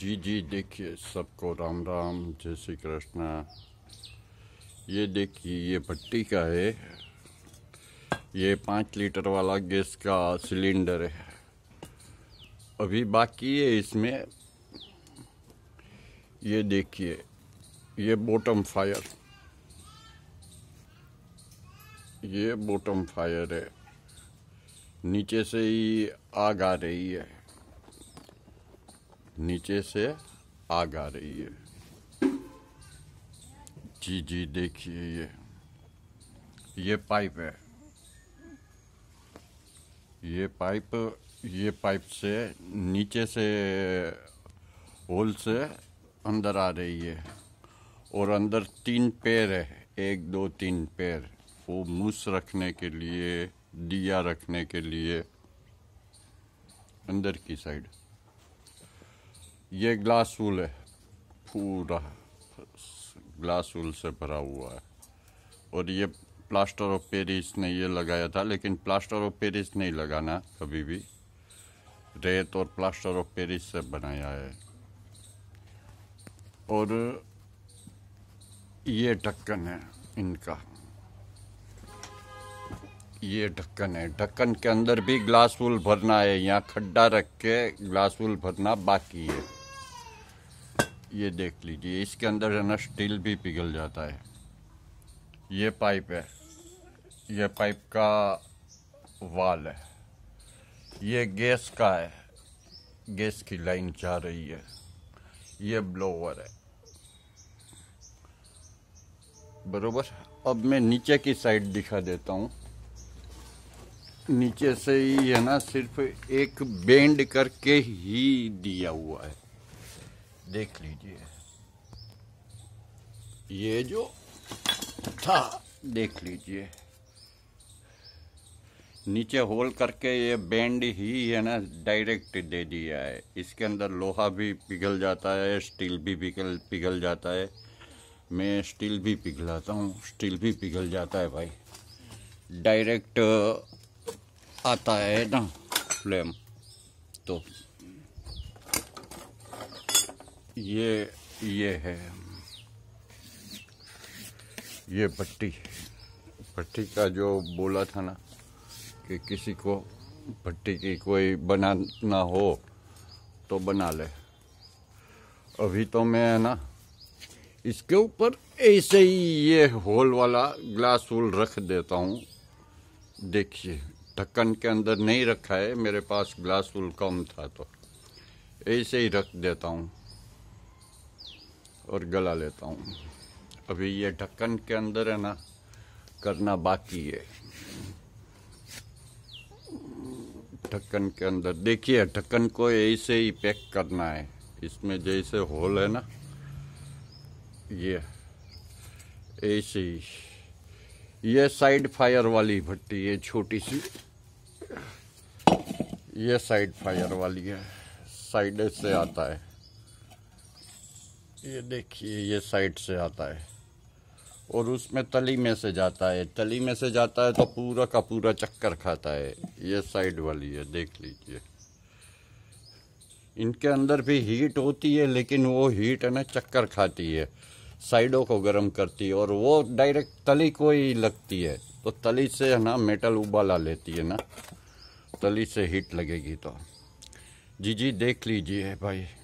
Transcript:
जी जी देखिए सबको राम राम जय श्री कृष्णा ये देखिए ये भट्टी का है ये पाँच लीटर वाला गैस का सिलेंडर है अभी बाकी है इसमें ये देखिए ये बॉटम फायर ये बॉटम फायर है नीचे से ही आग आ रही है नीचे से आग आ रही है जी जी देखिए ये ये पाइप है ये पाइप ये पाइप से नीचे से होल से अंदर आ रही है और अंदर तीन पैर है एक दो तीन पैर वो मूस रखने के लिए दिया रखने के लिए अंदर की साइड ये ग्लास वूल है पूरा ग्लास वूल से भरा हुआ है और ये प्लास्टर ऑफ पेरिस ने ये लगाया था लेकिन प्लास्टर ऑफ पेरिस नहीं लगाना कभी भी रेत और प्लास्टर ऑफ पेरिस से बनाया है और ये ढक्कन है इनका ये ढक्कन है ढक्कन के अंदर भी ग्लास वूल भरना है यहाँ खड्डा रख के ग्लास वूल भरना बाकी है ये देख लीजिए इसके अंदर है ना स्टील भी पिघल जाता है ये पाइप है ये पाइप का वाल है ये गैस का है गैस की लाइन जा रही है ये ब्लोवर है बरोबर अब मैं नीचे की साइड दिखा देता हूँ नीचे से ही है ना सिर्फ एक बेंड करके ही दिया हुआ है देख लीजिए ये जो था देख लीजिए नीचे होल करके ये बैंड ही है ना डायरेक्ट दे दिया है इसके अंदर लोहा भी पिघल जाता है स्टील भी पिघल पिघल जाता है मैं स्टील भी पिघलाता हूँ स्टील भी पिघल जाता है भाई डायरेक्ट आता है ना फ्लेम तो ये ये है ये भट्टी भट्टी का जो बोला था ना कि किसी को भट्टी की कोई बनाना हो तो बना ले अभी तो मैं है ना इसके ऊपर ऐसे ही ये होल वाला ग्लास वूल रख देता हूँ देखिए ढक्कन के अंदर नहीं रखा है मेरे पास ग्लास वूल कम था तो ऐसे ही रख देता हूँ और गला लेता हूँ अभी ये ढक्कन के अंदर है ना करना बाकी है ढक्कन के अंदर देखिए ढक्कन को ऐसे ही पैक करना है इसमें जैसे होल है ना ये ऐसे ही ये साइड फायर वाली भट्टी है छोटी सी ये साइड फायर वाली है साइड से आता है ये देखिए ये साइड से आता है और उसमें तली में से जाता है तली में से जाता है तो पूरा का पूरा चक्कर खाता है ये साइड वाली है देख लीजिए इनके अंदर भी हीट होती है लेकिन वो हीट है ना चक्कर खाती है साइडों को गर्म करती है और वो डायरेक्ट तली को ही लगती है तो तली से है ना मेटल उबाला लेती है ना तली से हीट लगेगी तो जी जी देख लीजिए भाई